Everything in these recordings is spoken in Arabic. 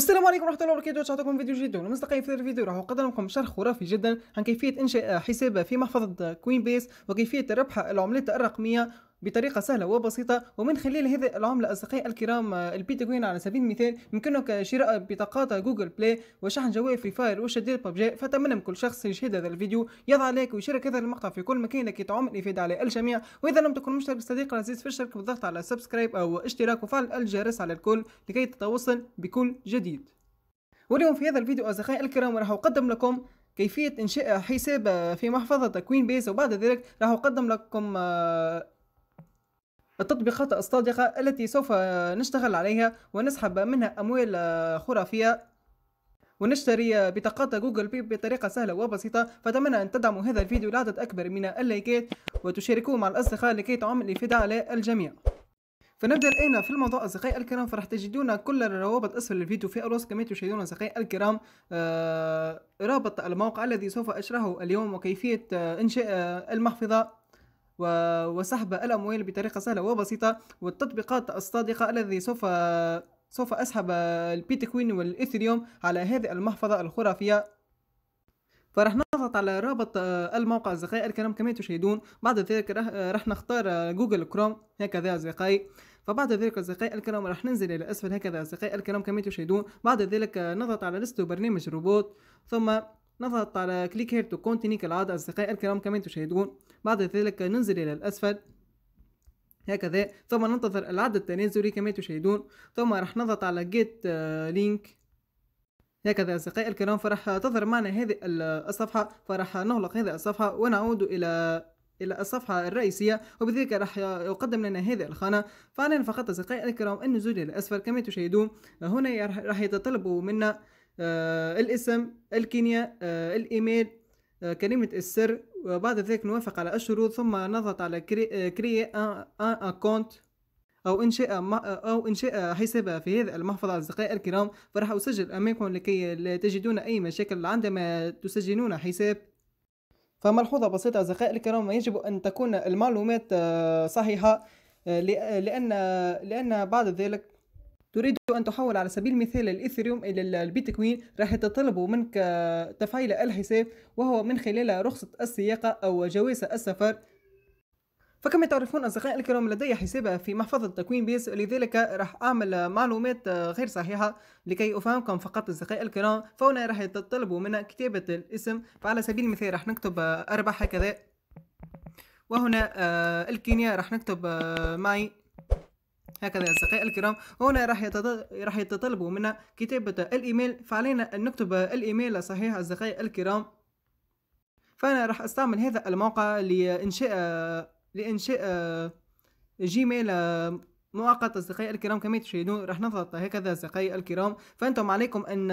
والسلام عليكم ورحمه الله وبركاته تعطيكم فيديو جديد ومصداقين في هذا الفيديو راح اقدم لكم شرح خرافي جدا عن كيفيه انشاء حساب في محفظه كوين بيس وكيفيه ربح العملات الرقميه بطريقه سهله وبسيطه ومن خلال هذه العمله اصدقائي الكرام آه، البيتكوين على سبيل المثال يمكنك شراء بطاقات جوجل بلاي وشحن جوال فري فاير وشدات ببجي فاتمنى من كل شخص يشاهد هذا الفيديو يضع لايك ويشارك هذا المقطع في كل مكان لكي تعم الافاده على الجميع واذا لم تكن مشترك صديق العزيز فاشترك بالضغط على سبسكرايب او اشتراك وفعل الجرس على الكل لكي تتوصل بكل جديد واليوم في هذا الفيديو اصدقائي الكرام راح اقدم لكم كيفية إنشاء حساب في محفظة كوين بيس وبعد ذلك راح أقدم لكم آه، التطبيقات الصادقة التي سوف نشتغل عليها ونسحب منها أموال خرافية ونشتري بطاقات جوجل بي بطريقة سهلة وبسيطة فأتمنى أن تدعموا هذا الفيديو لعدد أكبر من اللايكات وتشاركوه مع الأصدقاء لكي تعمل الإفادة على الجميع فنبدا الان في الموضوع اصدقائي الكرام فرح تجدون كل الروابط اسفل الفيديو في الوصف كما تشاهدون اصدقائي الكرام آه رابط الموقع الذي سوف اشرحه اليوم وكيفيه آه انشاء آه، المحفظه وسحب الأموال بطريقة سهلة وبسيطة والتطبيقات الصادقة الذي سوف سوف أسحب البيتكوين والإثريوم على هذه المحفظة الخرافية فرح نضغط على رابط آه، الموقع أصدقائي الكرام كما تشاهدون بعد ذلك راح نختار آه، جوجل كروم هكذا أصدقائي فبعد ذلك أصدقائي الكرام راح ننزل إلى أسفل هكذا أصدقائي الكرام كما تشاهدون بعد ذلك آه، نضغط على لست برنامج روبوت ثم نضغط على كليك هير تو كونتيني كالعادة أصدقائي الكرام كما تشاهدون بعد ذلك ننزل إلى الأسفل هكذا ثم ننتظر العد التنازلي كما تشاهدون ثم راح نضغط على جيت لينك آه، هكذا أصدقائي الكرام فراح تظهر معنا هذه الصفحة فراح نغلق هذه الصفحة ونعود إلى الى الصفحه الرئيسيه وبذلك راح يقدم لنا هذه الخانه فعلينا فقط اصدقائي الكرام النزول الى الاسفل كما تشاهدون هنا راح يتطلب منا آه، الاسم الكينيا آه، الايميل كلمه السر وبعد ذلك نوافق على الشروط ثم نضغط على كري, آه، آه، آه، ان اكونت أو إنشاء أو إنشاء حساب في هذه المحفظة أصدقائي الكرام فراح أسجل أمامكم لكي لا تجدون أي مشاكل عندما تسجلون حساب فملحوظة بسيطة أصدقائي الكرام يجب أن تكون المعلومات صحيحة لأن لأن بعد ذلك تريد أن تحول على سبيل المثال الإثيريوم إلى البيتكوين راح تطلبوا منك تفعيل الحساب وهو من خلال رخصة السياقة أو جواز السفر فكما تعرفون أصدقائي الكرام لدي حساب في محفظة تكوين بيس لذلك راح أعمل معلومات غير صحيحة لكي أفهمكم فقط أصدقائي الكرام فهنا راح تطلبوا منا كتابة الاسم فعلى سبيل المثال راح نكتب أربح هكذا وهنا آه، الكينيا راح نكتب آه، معي هكذا يا أصدقائي الكرام هنا راح راح يتطلبوا منا كتابة الإيميل فعلينا أن نكتب الإيميل صحيح أصدقائي الكرام فأنا راح أستعمل هذا الموقع لإنشاء لإنشاء جيميل مؤقت أصدقائي الكرام كما تشاهدون راح نضغط هكذا أصدقائي الكرام فأنتم عليكم أن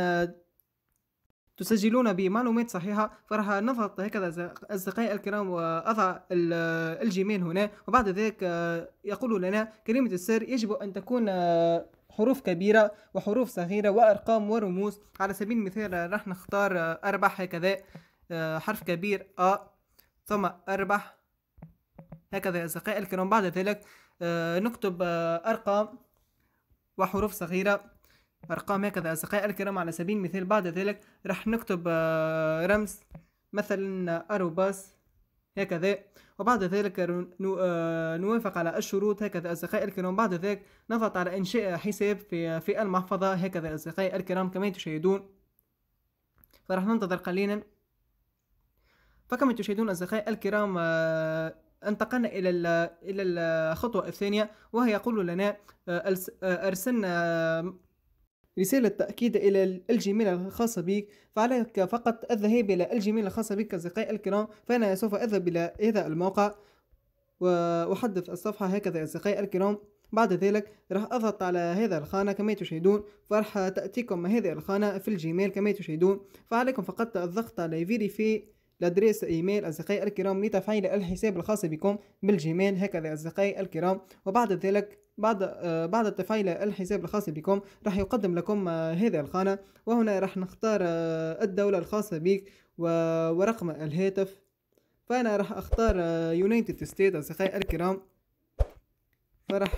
تسجلون بمعلومات صحيحه فراح نضغط هكذا اصدقائي الكرام واضع الجيميل هنا وبعد ذلك آه، يقول لنا كلمه السر يجب ان تكون آه، حروف كبيرة وحروف صغيرة وأرقام ورموز على سبيل المثال راح نختار آه، أربح هكذا حرف كبير أ ثم أربح هكذا يا أصدقائي الكرام بعد ذلك نكتب أرقام وحروف صغيرة ارقام هكذا اصدقائي الكرام على سبيل المثال بعد ذلك راح نكتب آه، رمز مثلا اروباس هكذا وبعد ذلك آه، نوافق على الشروط هكذا أصدقائي الكرام بعد ذلك نضغط على إنشاء حساب في في المحفظة هكذا أصدقائي الكرام كما تشاهدون فراح ننتظر قليلا فكما تشاهدون أصدقائي الكرام آه، انتقلنا إلى إلى الخطوة الثانية وهي يقول لنا أرسلنا رسالة تأكيد إلى الجيميل الخاصة بك فعليك فقط الذهاب إلى الجيميل الخاص بك أصدقائي الكرام فأنا سوف أذهب إلى هذا الموقع وأحدث الصفحة هكذا أصدقائي الكرام بعد ذلك راح أضغط على هذا الخانة كما تشاهدون فراح تأتيكم هذه الخانة في الجيميل كما تشاهدون فعليكم فقط الضغط على فيريفي لادريس ايميل اصدقائي الكرام لتفعيل الحساب الخاص بكم بالجيميل هكذا اصدقائي الكرام وبعد ذلك بعد آه، بعد تفعيل الحساب الخاص بكم راح يقدم لكم آه، هذا الخانة وهنا راح نختار آه، الدولة الخاصة بك ورقم الهاتف فأنا راح أختار يونايتد ستيت أصدقائي الكرام فراح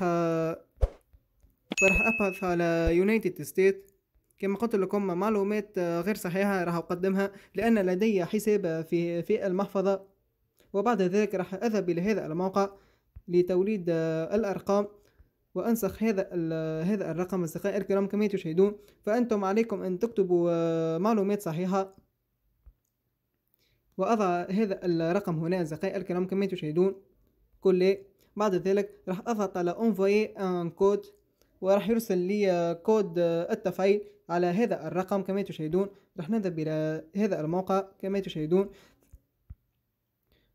فراح أبحث على يونايتد ستيت كما قلت لكم معلومات غير صحيحة راح أقدمها لأن لدي حساب في في المحفظة وبعد ذلك راح أذهب إلى هذا الموقع لتوليد الأرقام وأنسخ هذا هذا الرقم أصدقائي الكرام كما تشاهدون فأنتم عليكم أن تكتبوا آه، معلومات صحيحة وأضع هذا الرقم هنا أصدقائي الكرام كما تشاهدون كل بعد ذلك راح أضغط على انفوي ان كود وراح يرسل لي كود آه، آه، التفعيل على هذا الرقم كما تشاهدون راح نذهب إلى هذا الموقع كما تشاهدون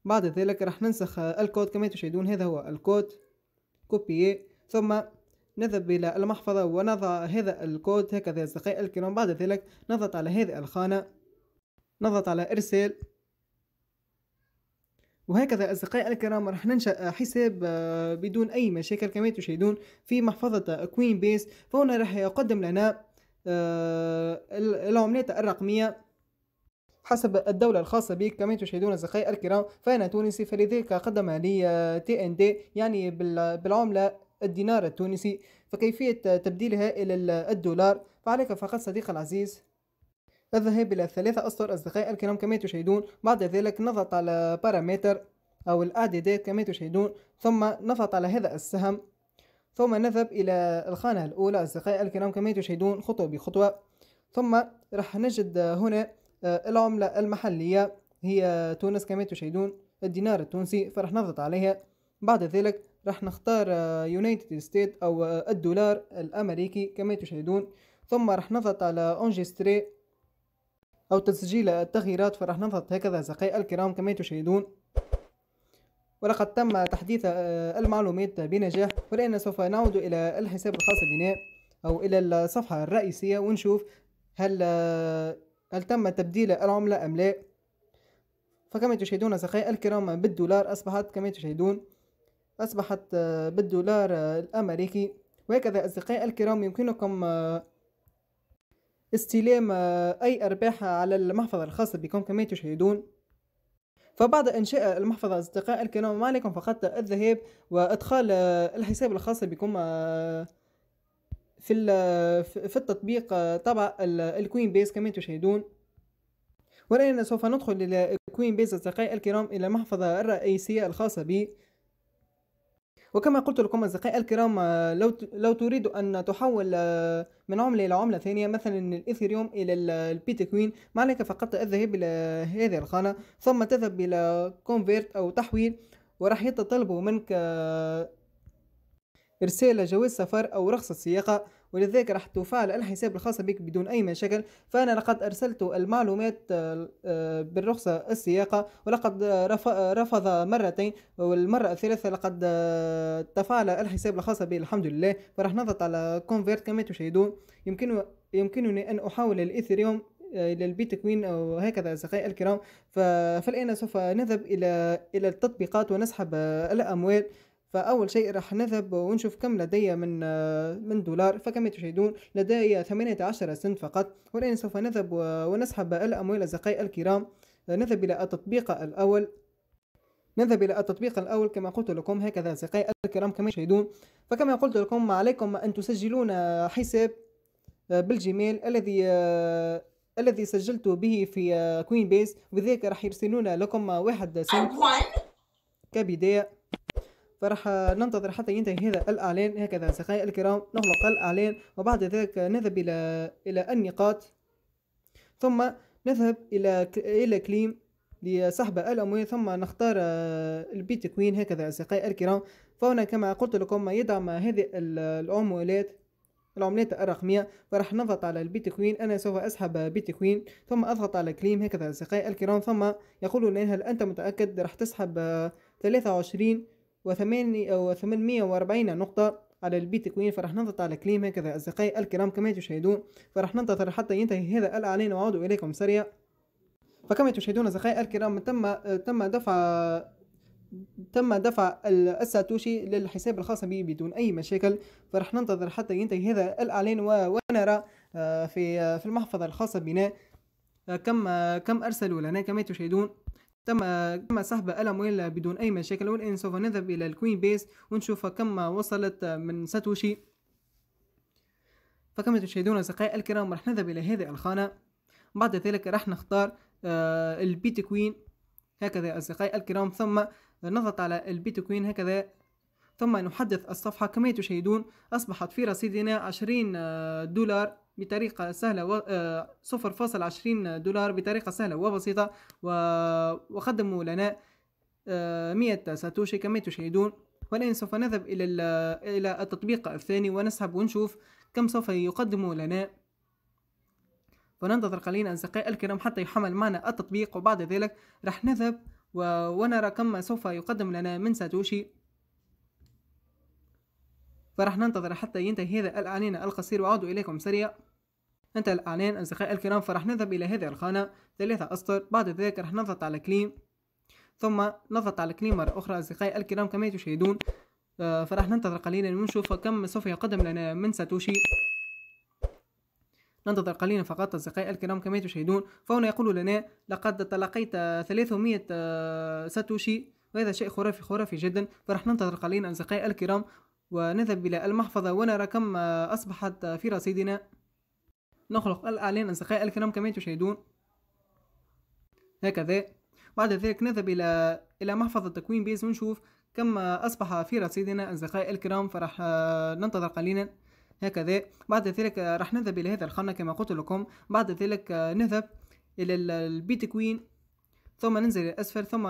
بعد ذلك راح ننسخ الكود كما تشاهدون هذا هو الكود كوبي ثم نذهب إلى المحفظة ونضع هذا الكود هكذا أصدقائي الكرام بعد ذلك نضغط على هذه الخانة نضغط على إرسال وهكذا أصدقائي الكرام راح ننشأ حساب آه، بدون أي مشاكل كما تشاهدون في محفظة كوين آه، بيس فهنا راح يقدم لنا آه، العملات الرقمية حسب الدولة الخاصة بك كما تشاهدون أصدقائي الكرام فأنا تونسي فلذلك قدم لي تي ان دي يعني بالعملة الدينار التونسي فكيفية تبديلها إلى الدولار فعليك فقط صديقي العزيز الذهاب إلى ثلاثة أسطر أصدقائي الكرام كما تشاهدون بعد ذلك نضغط على بارامتر أو الأعدادات كما تشاهدون ثم نضغط على هذا السهم ثم نذهب إلى الخانة الأولى أصدقائي الكرام كما تشاهدون خطوة بخطوة ثم راح نجد هنا آه، العملة المحلية هي تونس كما تشاهدون الدينار التونسي فرح نضغط عليها بعد ذلك راح نختار يونايتد آه، ستيت او آه، الدولار الامريكي كما تشاهدون ثم راح نضغط على انجستري او تسجيل التغييرات فراح نضغط هكذا زقي الكرام كما تشاهدون ولقد تم تحديث آه، المعلومات بنجاح والان سوف نعود الى الحساب الخاص بنا او الى الصفحة الرئيسية ونشوف هل هل تم تبديل العملة ام لا فكما تشاهدون زقي الكرام بالدولار اصبحت كما تشاهدون أصبحت آه، بالدولار آه، الأمريكي وهكذا أصدقائي الكرام يمكنكم آه، استلام أي أرباح على المحفظة الخاصة بكم كما تشاهدون فبعد إنشاء المحفظة أصدقائي الكرام ما عليكم فقط الذهاب وإدخال الحساب الخاص بكم في في التطبيق تبع الكوين بيس كما تشاهدون والآن سوف ندخل إلى كوين بيس أصدقائي الكرام إلى المحفظة الرئيسية الخاصة بي وكما قلت لكم أصدقائي الكرام آه، لو لو تريد أن تحول آه، من عملة إلى عملة ثانية مثلا الإثيريوم إلى البيتكوين ما عليك فقط الذهاب إلى هذه الخانة ثم تذهب إلى كونفيرت أو تحويل وراح يتطلبوا منك آه، إرسال جواز سفر أو رخصة سياقة ولذلك راح تفعل الحساب الخاص بك بدون أي مشاكل فأنا لقد أرسلت المعلومات آه، آه، بالرخصة السياقة ولقد آه، رفض مرتين والمرة الثالثة لقد تفعل الحساب الخاص بي الحمد لله فراح نضغط على كونفيرت كما تشاهدون يمكن يمكنني أن أحول الإثيريوم الى البيتكوين او هكذا اصدقائي الكرام فالان سوف نذهب الى الى التطبيقات ونسحب الاموال فاول شيء راح نذهب ونشوف كم لدي من آه، من دولار فكما تشاهدون لدي 18 سنت فقط والان سوف نذهب ونسحب الاموال اصدقائي الكرام نذهب الى التطبيق الاول نذهب الى التطبيق الاول كما قلت لكم هكذا اصدقائي الكرام كما تشاهدون فكما قلت لكم عليكم ان تسجلون حساب آه، بالجيميل الذي آه، الذي سجلت به في كوين بيس وبذلك راح يرسلون لكم واحد سنت كبدايه فراح ننتظر حتى ينتهي هذا الإعلان هكذا أصدقائي الكرام نغلق الإعلان وبعد ذلك نذهب إلى إلى النقاط ثم نذهب إلى إلى كليم لسحب الأموال ثم نختار آه، البيتكوين هكذا أصدقائي الكرام فهنا كما قلت لكم يدعم هذه العملات العملات الرقمية فراح نضغط على البيتكوين أنا سوف أسحب بيتكوين ثم أضغط على كليم هكذا أصدقائي الكرام ثم يقول لي هل أنت متأكد راح تسحب 23 آه، و840 نقطة على البيتكوين فرح فراح نضغط على كليم هكذا أصدقائي الكرام كما تشاهدون فراح ننتظر حتى ينتهي هذا الإعلان وأعود إليكم سريع فكما تشاهدون أصدقائي الكرام تم تم دفع تم دفع الساتوشي للحساب الخاص بي بدون اي مشاكل فراح ننتظر حتى ينتهي هذا الاعلان ونرى آه، في آه، في المحفظه الخاصه بنا آه، كم كم ارسلوا لنا كما تشاهدون تم تم سحب الاموال بدون اي مشاكل والان سوف نذهب الى الكوين بيس ونشوف كم وصلت من ساتوشي فكما تشاهدون اصدقائي الكرام راح نذهب الى هذه الخانه بعد ذلك راح نختار آه، البيت كوين هكذا اصدقائي الكرام ثم نضغط على البيت كوين هكذا ثم نحدث الصفحة كما تشاهدون أصبحت في رصيدنا عشرين آه، دولار بطريقة سهلة و... آه، صفر فاصل عشرين دولار بطريقة سهلة وبسيطة و... وخدموا لنا آه، مئة ساتوشي كما تشاهدون والآن سوف نذهب إلى إلى التطبيق الثاني ونسحب ونشوف كم سوف يقدموا لنا وننتظر قليلا أصدقائي الكرام حتى يحمل معنا التطبيق وبعد ذلك راح نذهب ونرى كم سوف يقدم لنا من ساتوشي فراح ننتظر حتى ينتهي هذا الاعلان القصير وأعود إليكم سريع انتهى الاعلان أصدقائي الكرام فراح نذهب إلى هذه الخانة ثلاثة أسطر بعد ذلك راح نضغط على كليم ثم نضغط على كليم مرة أخرى أصدقائي الكرام كما تشاهدون آه، فراح ننتظر قليلا ونشوف كم سوف يقدم لنا من ساتوشي ننتظر قليلا فقط أصدقائي الكرام كما تشاهدون فهنا يقول لنا لقد تلقيت 300 آه، ساتوشي وهذا شيء خرافي خرافي جدا فراح ننتظر قليلا أصدقائي الكرام ونذهب إلى المحفظة ونرى كم آه، أصبحت آه، في رصيدنا نخلق الأعلان أصدقائي الكرام كما تشاهدون هكذا بعد ذلك نذهب إلى إلى محفظة تكوين بيز ونشوف كم آه، أصبح في رصيدنا أصدقائي الكرام فراح ننتظر قليلا هكذا بعد ذلك راح نذهب إلى هذا الخانة كما قلت لكم بعد ذلك نذهب إلى البيت كوين ثم ننزل إلى الأسفل ثم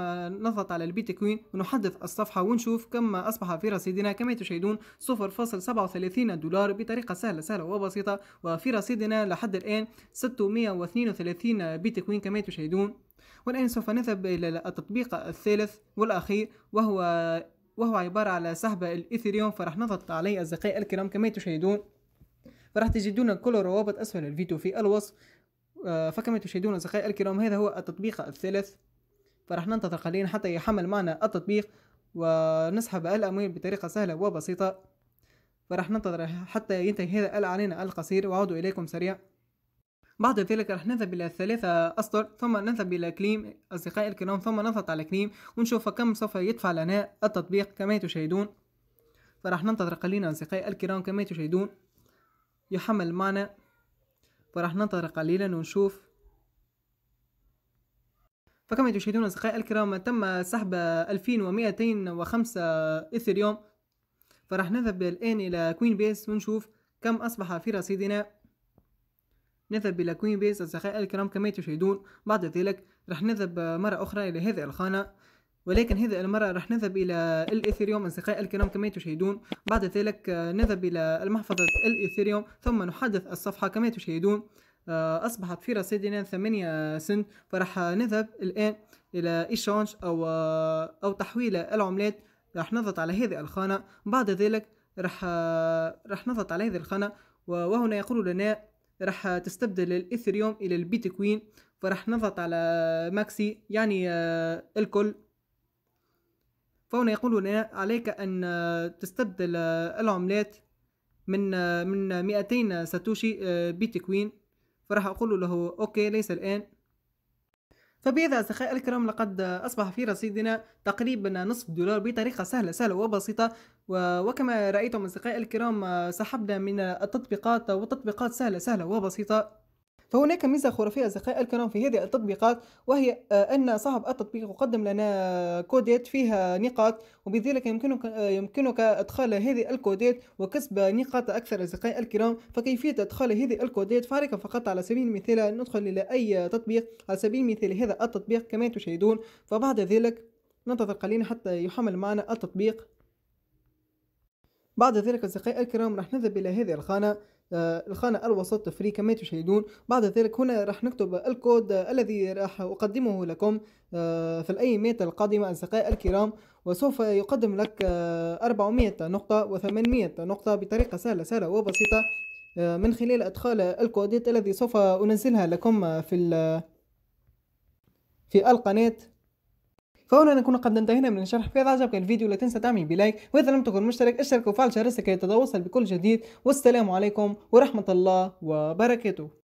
نضغط على البيت كوين ونحدث الصفحة ونشوف كم أصبح في رصيدنا كما تشاهدون 0.37 دولار بطريقة سهلة سهلة وبسيطة وفي رصيدنا لحد الآن 632 بيت كوين كما تشاهدون والآن سوف نذهب إلى التطبيق الثالث والأخير وهو وهو عبارة على سحب الإثيريوم فراح نضغط عليه أصدقائي الكرام كما تشاهدون فرح تجدون كل الروابط أسفل الفيديو في الوصف آه، فكما تشاهدون أصدقائي الكرام هذا هو التطبيق الثالث فرح ننتظر قليلا حتى يحمل معنا التطبيق ونسحب الأموال بطريقة سهلة وبسيطة فرح ننتظر حتى ينتهي هذا الإعلان القصير وأعود إليكم سريع بعد ذلك راح نذهب الى ثلاثة اسطر ثم نذهب الى كليم اصدقائي الكرام ثم نضغط على كليم ونشوف كم سوف يدفع لنا التطبيق كما تشاهدون فراح ننتظر قليلا اصدقائي الكرام كما تشاهدون يحمل معنا فراح ننتظر قليلا ونشوف فكما تشاهدون أصدقائي الكرام تم سحب 2205 إثريوم فراح نذهب الآن إلى كوين بيس ونشوف كم أصبح في رصيدنا نذهب إلى كوين بيس أصدقائي الكرام كما تشاهدون بعد ذلك راح نذهب مرة أخرى إلى هذه الخانة ولكن هذه المرة راح نذهب إلى الإثيريوم أصدقائي الكرام كما تشاهدون بعد ذلك آه، نذهب إلى المحفظة الإثيريوم ثم نحدث الصفحة كما تشاهدون آه، أصبحت في رصيدنا 8 سنت فراح نذهب الآن إلى إيشانج أو آه، أو تحويل العملات راح نضغط على هذه الخانة بعد ذلك راح راح نضغط على هذه الخانة وهنا يقول لنا راح تستبدل الإثيريوم إلى البيتكوين فراح نضغط على ماكسي يعني الكل فهنا يقول لنا إيه؟ عليك أن آه، تستبدل آه، العملات من آه، من 200 ساتوشي بيتكوين فراح أقول له أوكي ليس الآن فبهذا أصدقائي الكرام لقد أصبح في رصيدنا تقريبا نصف دولار بطريقة سهلة سهلة وبسيطة وكما رأيتم أصدقائي الكرام سحبنا من التطبيقات وتطبيقات سهلة سهلة وبسيطة فهناك ميزة خرافية أصدقائي الكرام في هذه التطبيقات وهي آه، أن صاحب التطبيق يقدم لنا كودات فيها نقاط وبذلك يمكنك آه، يمكنك إدخال هذه الكودات وكسب نقاط أكثر أصدقائي الكرام فكيفية إدخال هذه الكودات فعليك فقط على سبيل المثال ندخل إلى أي تطبيق على سبيل المثال هذا التطبيق كما تشاهدون فبعد ذلك ننتظر قليلا حتى يحمل معنا التطبيق بعد ذلك أصدقائي الكرام راح نذهب إلى هذه الخانة آه، الخانة الوسط فري كما تشاهدون بعد ذلك هنا راح نكتب الكود الذي راح أقدمه لكم آه، في الأيامات القادمة أصدقائي الكرام وسوف يقدم لك 400 آه، نقطة و800 نقطة بطريقة سهلة سهلة وبسيطة من خلال إدخال الكودات الذي سوف أنزلها لكم في في القناة فهنا نكون قد انتهينا من الشرح فإذا عجبك الفيديو لا تنسى تعمل بلايك وإذا لم تكن مشترك اشترك وفعل جرس كي تتوصل بكل جديد والسلام عليكم ورحمة الله وبركاته